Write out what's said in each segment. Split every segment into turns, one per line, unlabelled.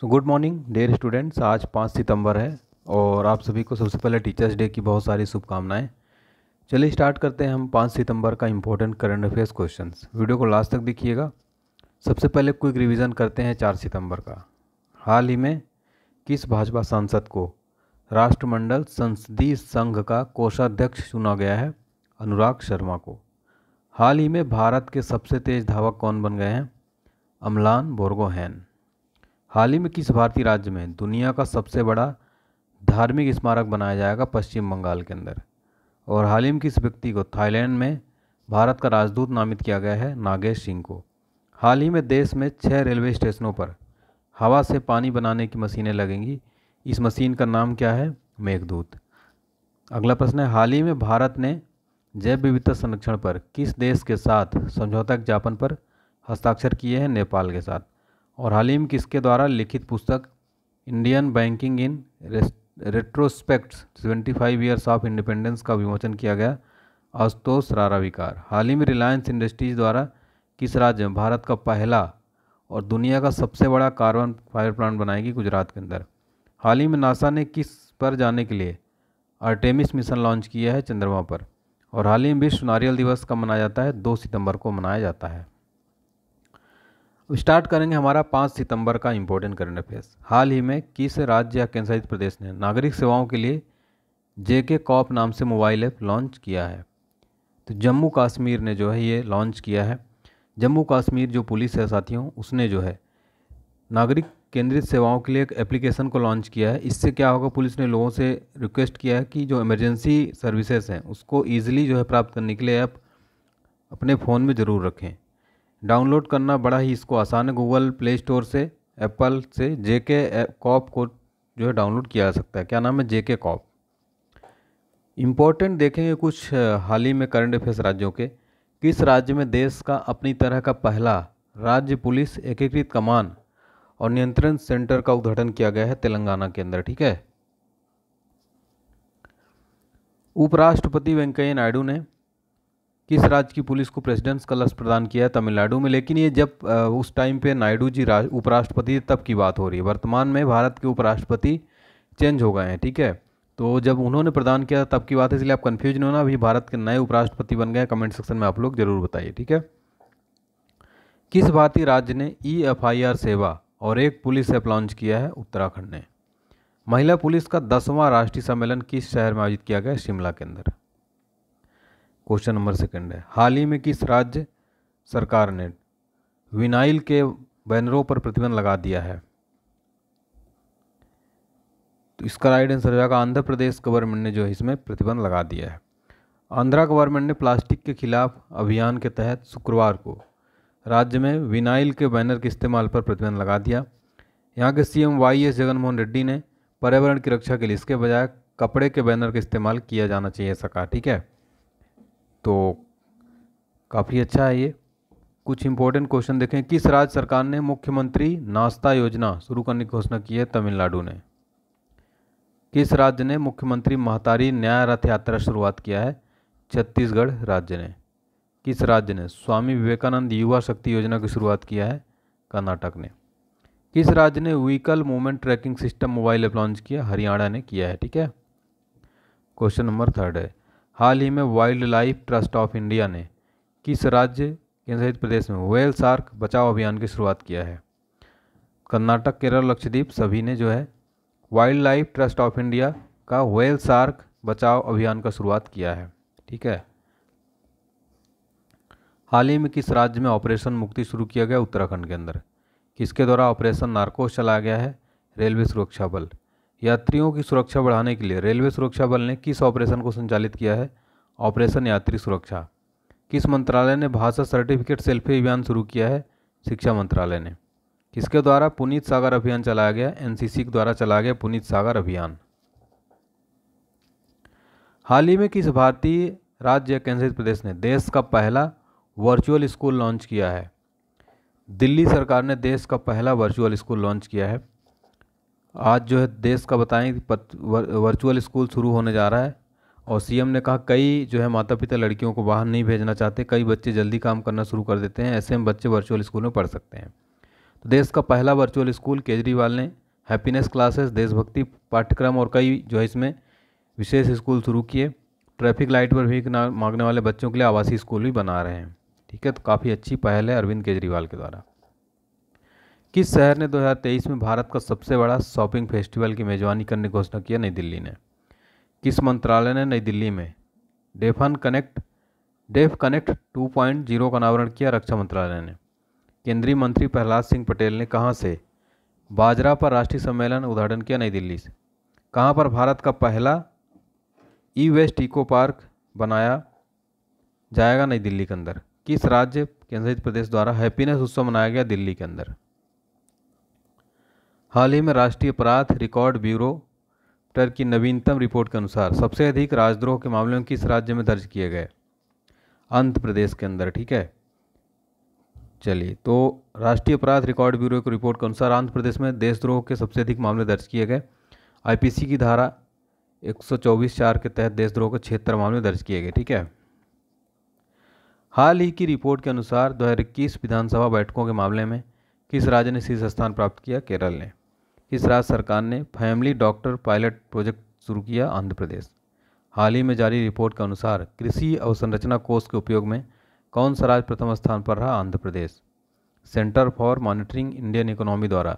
सो good morning dear students आज पाँच सितंबर है और आप सभी को सबसे पहले टीचर्स डे की बहुत सारी शुभकामनाएं चलिए स्टार्ट करते हैं हम पाँच सितंबर का important current affairs questions video को लास्ट तक देखिएगा सबसे पहले क्विक रिवीजन करते हैं चार सितंबर का हाल ही में किस भाजपा सांसद को राष्ट्रमंडल संसदीय संघ का कोषाध्यक्ष चुना गया है अनुराग शर्मा को हाल ही में भारत के सबसे तेज धावक कौन बन गए हैं अमलान बोर्गोहैन हाल ही में किस भारतीय राज्य में दुनिया का सबसे बड़ा धार्मिक स्मारक बनाया जाएगा पश्चिम बंगाल के अंदर और हाल ही में किस व्यक्ति को थाईलैंड में भारत का राजदूत नामित किया गया है नागेश सिंह को हाल ही में देश में छः रेलवे स्टेशनों पर हवा से पानी बनाने की मशीनें लगेंगी इस मशीन का नाम क्या है मेघदूत अगला प्रश्न है हाल ही में भारत ने जैव विविधता संरक्षण पर किस देश के साथ समझौता ज्ञापन पर हस्ताक्षर किए हैं नेपाल के साथ और हलीम किसके द्वारा लिखित पुस्तक Indian banking in retrospects five years of independence का विमोचन किया गया आशुतोष राराविकार हाल ही में रिलायंस इंडस्ट्रीज द्वारा किस राज्य में भारत का पहला और दुनिया का सबसे बड़ा कार्बन फायर प्लांट बनाएगी गुजरात के अंदर हाल ही में नासा ने किस पर जाने के लिए आर्टेमिस मिशन लॉन्च किया है चंद्रमा पर और हाल ही में विश्व नारियल दिवस का मनाया जाता है दो सितंबर को मनाया जाता है स्टार्ट करेंगे हमारा पाँच सितंबर का इम्पोर्टेंट करंट अफेयर्स हाल ही में किस राज्य या केंद्र शासित प्रदेश ने नागरिक सेवाओं के लिए जे के कॉप नाम से मोबाइल ऐप लॉन्च किया है तो जम्मू कश्मीर ने जो है ये लॉन्च किया है जम्मू कश्मीर जो पुलिस है साथियों उसने जो है नागरिक केंद्रित सेवाओं के लिए एक एप्लीकेशन को लॉन्च किया है इससे क्या होगा पुलिस ने लोगों से रिक्वेस्ट किया है कि जो इमरजेंसी सर्विसेज हैं उसको ईजिली जो है प्राप्त करने के लिए ऐप अपने फ़ोन में ज़रूर रखें डाउनलोड करना बड़ा ही इसको आसान है गूगल प्ले स्टोर से एप्पल से जे के कॉप को जो है डाउनलोड किया जा सकता है क्या नाम है जे के कॉप इम्पोर्टेंट देखेंगे कुछ हाल ही में करंट अफेयर्स राज्यों के किस राज्य में देश का अपनी तरह का पहला राज्य पुलिस एकीकृत कमान और नियंत्रण सेंटर का उद्घाटन किया गया है तेलंगाना के अंदर ठीक है उपराष्ट्रपति वेंकैया नायडू ने किस राज्य की पुलिस को प्रेसिडेंस कलर्स प्रदान किया है तमिलनाडु में लेकिन ये जब उस टाइम पे नायडू जी उपराष्ट्रपति तब की बात हो रही है वर्तमान में भारत के उपराष्ट्रपति चेंज हो गए हैं ठीक है तो जब उन्होंने प्रदान किया तब की बात है इसलिए आप कन्फ्यूज नहीं होना अभी भारत के नए उपराष्ट्रपति बन गए कमेंट सेक्शन में आप लोग जरूर बताइए ठीक है किस भारतीय राज्य ने ई एफ आई आर सेवा और एक पुलिस ऐप लॉन्च किया है उत्तराखंड ने महिला पुलिस का दसवां राष्ट्रीय सम्मेलन किस शहर में आयोजित किया गया शिमला के अंदर क्वेश्चन नंबर सेकंड है हाल ही में किस राज्य सरकार ने विनाइल के बैनरों पर प्रतिबंध लगा दिया है तो इसका राइट आंसर हो जाएगा आंध्र प्रदेश गवर्नमेंट ने जो है इसमें प्रतिबंध लगा दिया है आंध्रा गवर्नमेंट ने प्लास्टिक के खिलाफ अभियान के तहत शुक्रवार को राज्य में विनाइल के बैनर के इस्तेमाल पर प्रतिबंध लगा दिया यहाँ के CM Y S Jaganmohan Reddy ने पर्यावरण की रक्षा के लिए इसके बजाय कपड़े के बैनर का इस्तेमाल किया जाना चाहिए सरकार ठीक है तो काफ़ी अच्छा है ये कुछ इंपॉर्टेंट क्वेश्चन देखें किस राज्य सरकार ने मुख्यमंत्री नाश्ता योजना शुरू करने की घोषणा की है तमिलनाडु ने किस राज्य ने मुख्यमंत्री महतारी न्याय रथ यात्रा शुरुआत किया है छत्तीसगढ़ राज्य ने किस राज्य ने स्वामी विवेकानंद युवा शक्ति योजना की शुरुआत किया है कर्नाटक ने किस राज्य ने vehicle movement tracking system mobile app launch किया हरियाणा ने किया है ठीक है क्वेश्चन नंबर थर्ड है हाल ही में wildlife trust of India ने किस राज्य केंद्र शासित प्रदेश में वेल सार्क बचाव अभियान की शुरुआत किया है कर्नाटक केरल लक्षद्वीप सभी ने जो है wildlife trust of India का वेल सार्क बचाव अभियान का शुरुआत किया है ठीक है हाल ही में किस राज्य में ऑपरेशन मुक्ति शुरू किया गया उत्तराखंड के अंदर किसके द्वारा ऑपरेशन नार्कोस चलाया गया है रेलवे सुरक्षा बल यात्रियों की सुरक्षा बढ़ाने के लिए रेलवे सुरक्षा बल ने किस ऑपरेशन को संचालित किया है ऑपरेशन यात्री सुरक्षा किस मंत्रालय ने भाषा सर्टिफिकेट सेल्फी अभियान शुरू किया है शिक्षा मंत्रालय ने किसके द्वारा पुनीत सागर अभियान चलाया गया सी के द्वारा चलाया गया पुनीत सागर अभियान हाल ही में किस भारतीय राज्य केंद्रित प्रदेश ने देश का पहला वर्चुअल स्कूल लॉन्च किया है दिल्ली सरकार ने देश का पहला वर्चुअल स्कूल लॉन्च किया है आज जो है देश का बताएं वर्चुअल स्कूल शुरू होने जा रहा है और सीएम ने कहा कई जो है माता पिता लड़कियों को बाहर नहीं भेजना चाहते कई बच्चे जल्दी काम करना शुरू कर देते हैं ऐसे में बच्चे वर्चुअल स्कूल में पढ़ सकते हैं तो देश का पहला वर्चुअल स्कूल केजरीवाल ने हैप्पीनेस क्लासेस देशभक्ति पाठ्यक्रम और कई जो है इसमें विशेष स्कूल शुरू किए ट्रैफिक लाइट पर भीख मांगने वाले बच्चों के लिए आवासीय स्कूल भी बना रहे हैं ठीक है तो काफ़ी अच्छी पहल है अरविंद केजरीवाल के द्वारा किस शहर ने 2023 में भारत का सबसे बड़ा शॉपिंग फेस्टिवल की मेज़बानी करने की घोषणा किया नई दिल्ली ने किस मंत्रालय ने नई दिल्ली में डेफन कनेक्ट डेफ कनेक्ट 2.0 का अनावरण किया रक्षा मंत्रालय ने केंद्रीय मंत्री प्रहलाद सिंह पटेल ने कहाँ से बाजरा पर राष्ट्रीय सम्मेलन उद्घाटन किया नई दिल्ली से कहाँ पर भारत का पहला ई वेस्ट इको पार्क बनाया जाएगा नई दिल्ली के अंदर किस राज्य केंद्रित प्रदेश द्वारा हैप्पीनेस उत्सव मनाया गया दिल्ली के अंदर हाल ही में राष्ट्रीय अपराध रिकॉर्ड ब्यूरो टर की नवीनतम रिपोर्ट के अनुसार सबसे अधिक राजद्रोह के मामले किस राज्य में दर्ज किए गए आंध्र प्रदेश के अंदर ठीक है चलिए तो राष्ट्रीय अपराध रिकॉर्ड ब्यूरो की रिपोर्ट के अनुसार आंध्र प्रदेश में देशद्रोह के सबसे अधिक मामले दर्ज किए गए आईपीसी की धारा 124 चार के तहत देशद्रोह के छिहत्तर मामले दर्ज किए गए ठीक है हाल ही की रिपोर्ट के अनुसार दो विधानसभा बैठकों के मामले में किस राज्य ने शीर्ष स्थान प्राप्त किया केरल ने इस राज्य सरकार ने फैमिली डॉक्टर पायलट प्रोजेक्ट शुरू किया आंध्र प्रदेश हाल ही में जारी रिपोर्ट के अनुसार कृषि अवसंरचना कोष के उपयोग में कौन सा राज्य प्रथम स्थान पर रहा Andhra Pradesh centre for monitoring Indian economy द्वारा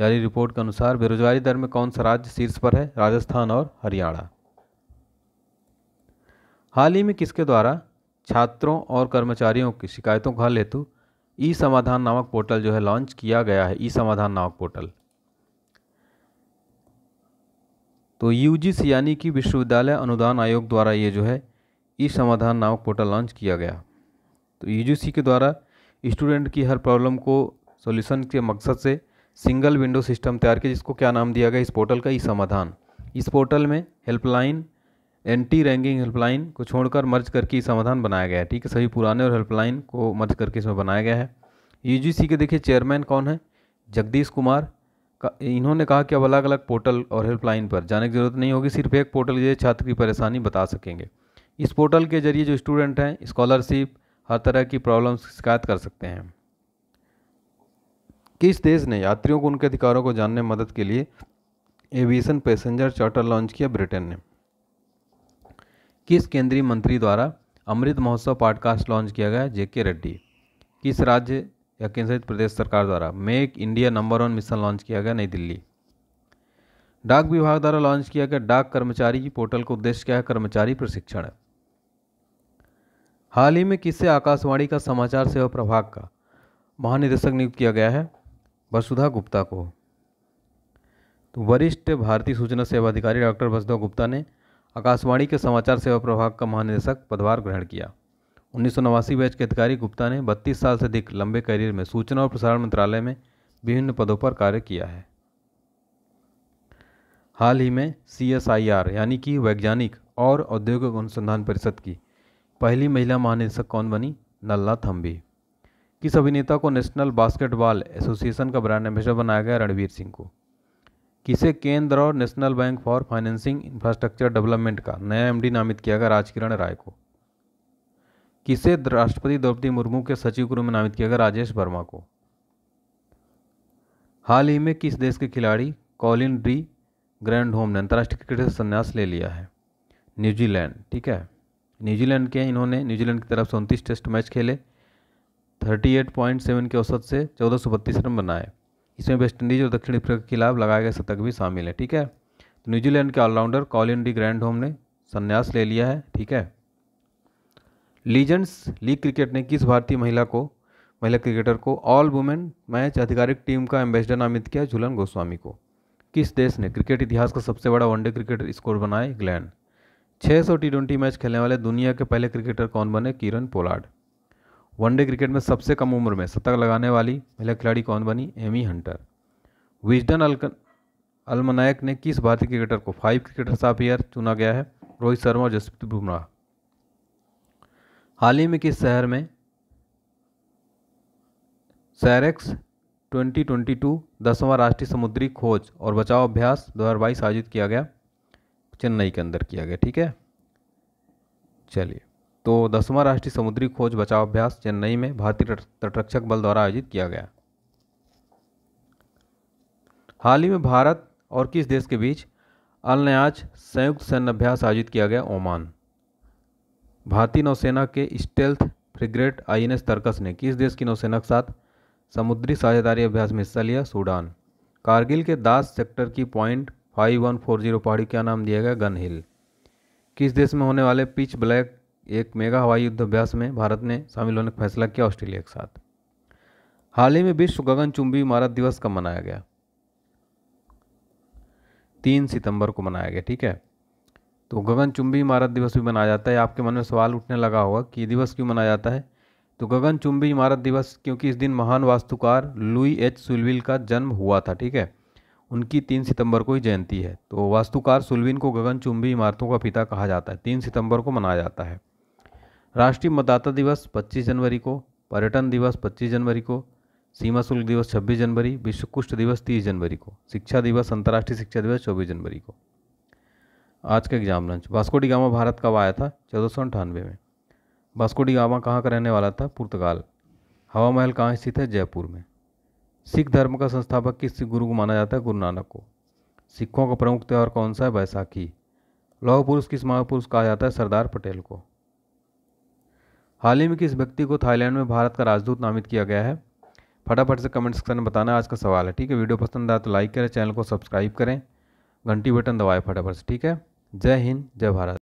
जारी रिपोर्ट के अनुसार बेरोजगारी दर में कौन सा राज्य शीर्ष पर है राजस्थान और हरियाणा हाल ही में किसके द्वारा छात्रों और कर्मचारियों की शिकायतों का हल हेतु ई समाधान नामक पोर्टल जो है लॉन्च किया गया है ई समाधान नामक पोर्टल तो यू यानी कि विश्वविद्यालय अनुदान आयोग द्वारा ये जो है ई समाधान नामक पोर्टल लॉन्च किया गया तो यू के द्वारा स्टूडेंट की हर प्रॉब्लम को सॉल्यूशन के मकसद से सिंगल विंडो सिस्टम तैयार किया जिसको क्या नाम दिया गया इस पोर्टल का ई समाधान इस पोर्टल में हेल्पलाइन एंटी रैंकिंग हेल्पलाइन को छोड़कर मर्ज करके ई समाधान बनाया गया है ठीक है सभी पुराने और हेल्पलाइन को मर्ज करके इसमें बनाया गया है यूजीसी के देखिए चेयरमैन कौन है जगदीश कुमार इन्होंने कहा कि अब अलग अलग पोर्टल और हेल्पलाइन पर जाने की ज़रूरत नहीं होगी सिर्फ एक पोर्टल ये छात्र की परेशानी बता सकेंगे इस पोर्टल के जरिए जो स्टूडेंट हैं स्कॉलरशिप हर तरह की प्रॉब्लम्स शिकायत कर सकते हैं किस देश ने यात्रियों को उनके अधिकारों को जानने में मदद के लिए एविएशन पैसेंजर चार्टर लॉन्च किया ब्रिटेन ने किस केंद्रीय मंत्री द्वारा अमृत महोत्सव पॉडकास्ट लॉन्च किया गया जेके रेड्डी किस राज्य या केंद्रित प्रदेश सरकार द्वारा make India number one mission launch किया गया नई दिल्ली डाक विभाग द्वारा लॉन्च किया गया डाक कर्मचारी पोर्टल का उद्देश्य क्या है कर्मचारी प्रशिक्षण हाल ही में किससे आकाशवाणी का समाचार सेवा प्रभाग का महानिदेशक नियुक्त किया गया है वसुधा गुप्ता को तो वरिष्ठ भारतीय सूचना सेवा अधिकारी डॉक्टर वसुधा गुप्ता ने आकाशवाणी के समाचार सेवा प्रभाग का महानिदेशक पदभार ग्रहण किया उन्नीस बैच के अधिकारी गुप्ता ने बत्तीस साल से अधिक लंबे करियर में सूचना और प्रसारण मंत्रालय में विभिन्न पदों पर कार्य किया है हाल ही में सी यानी कि वैज्ञानिक और औद्योगिक अनुसंधान परिषद की पहली महिला महानिदेशक कौन बनी नल्ला थम्बी किस अभिनेता को नेशनल बास्केटबॉल एसोसिएशन का ब्रांड एम्बेसडर बनाया गया रणवीर सिंह को किसे केंद्र और National Bank for Financing Infrastructure Development का नया एमडी नामित किया गया राजकिरण राय को किसे राष्ट्रपति द्रौपदी मुर्मू के सचिव के रूप में नामित किया गया राजेश वर्मा को हाल ही में किस देश के खिलाड़ी कॉलिन डी ग्रैंड होम ने अंतर्राष्ट्रीय क्रिकेट से संन्यास ले लिया है न्यूजीलैंड ठीक है न्यूजीलैंड के इन्होंने न्यूजीलैंड की तरफ से उनतीस टेस्ट मैच खेले 38.7 के औसत से चौदह सौ बत्तीस रन बनाए इसमें वेस्टइंडीज और दक्षिण अफ्रीका के खिलाफ लगाए गए शतक भी शामिल है ठीक है तो न्यूजीलैंड के allrounder Colin de Grandhomme ने संन्यास ले लिया है ठीक है लीजेंड्स लीग क्रिकेट ने किस भारतीय महिला को महिला क्रिकेटर को ऑल वुमेन मैच आधिकारिक टीम का एम्बेसडर नामित किया झूलन गोस्वामी को किस देश ने क्रिकेट इतिहास का सबसे बड़ा वनडे क्रिकेट स्कोर बनाया इंग्लैंड 600 टी ट्वेंटी मैच खेलने वाले दुनिया के पहले क्रिकेटर कौन बने किरण पोलार्ड वनडे क्रिकेट में सबसे कम उम्र में शतक लगाने वाली महिला खिलाड़ी कौन बनी एमी हंटर विजडन अलकन अलमनायक ने किस भारतीय क्रिकेटर को फाइव क्रिकेटर्स ऑफ ईयर चुना गया है रोहित शर्मा और जसप्रीत बुमराह हाल ही में किस शहर में सैरेक्स 2022 दसवां राष्ट्रीय समुद्री खोज और बचाव अभ्यास बाईस आयोजित किया गया चेन्नई के अंदर किया गया ठीक है चलिए तो दसवां राष्ट्रीय समुद्री खोज बचाव अभ्यास चेन्नई में भारतीय तटरक्षक बल द्वारा आयोजित किया गया हाल ही में भारत और किस देश के बीच अलनयाज संयुक्त सैन्य अभ्यास आयोजित किया गया ओमान भारतीय नौसेना के स्टेल्थ फ्रिग्रेट आईएनएस तर्कस ने किस देश की नौसेना के साथ समुद्री साझेदारी अभ्यास में हिस्सा लिया सूडान कारगिल के दास सेक्टर की point five one four zero पहाड़ी क्या नाम दिया गया गन हिल किस देश में होने वाले पिच ब्लैक एक मेगा हवाई युद्ध अभ्यास में भारत ने शामिल होने का फैसला किया ऑस्ट्रेलिया के साथ हाल ही में विश्व गगनचुंबी इमारत दिवस कब मनाया गया तीन सितंबर को मनाया गया ठीक है तो गगन चुंबी इमारत दिवस भी मनाया जाता है आपके मन में सवाल उठने लगा होगा कि दिवस क्यों मनाया जाता है तो गगन चुंबी इमारत दिवस क्योंकि इस दिन महान वास्तुकार लुई एच सुलविल का जन्म हुआ था ठीक है उनकी तीन सितंबर को ही जयंती है तो वास्तुकार सुलविन को गगन चुंबी इमारतों का पिता कहा जाता है तीन सितंबर को मनाया जाता है राष्ट्रीय मतदाता दिवस पच्चीस जनवरी को पर्यटन दिवस पच्चीस जनवरी को सीमा शुल्क दिवस छब्बीस जनवरी विश्व कुष्ठ दिवस तीस जनवरी को शिक्षा दिवस अंतर्राष्ट्रीय शिक्षा दिवस चौबीस जनवरी को आज का एग्जाम लंच बास्कोडी गामा भारत कब आया था चौदह सौ अंठानवे में बास्कोडी गामा कहाँ का रहने वाला था पुर्तगाल हवा महल कहाँ स्थित है जयपुर में सिख धर्म का संस्थापक किस गुरु को माना जाता है गुरु नानक को सिखों का प्रमुख त्यौहार कौन सा है बैसाखी लौह पुरुष किस महापुरुष कहा जाता है सरदार पटेल को हाल ही में किस व्यक्ति को थाईलैंड में भारत का राजदूत नामित किया गया है फटाफट से कमेंट सेक्शन में बताना आज का सवाल है ठीक है वीडियो पसंद आया तो लाइक करें चैनल को सब्सक्राइब करें घंटी बटन दबाए फटाफट से ठीक है जय हिंद जय भारत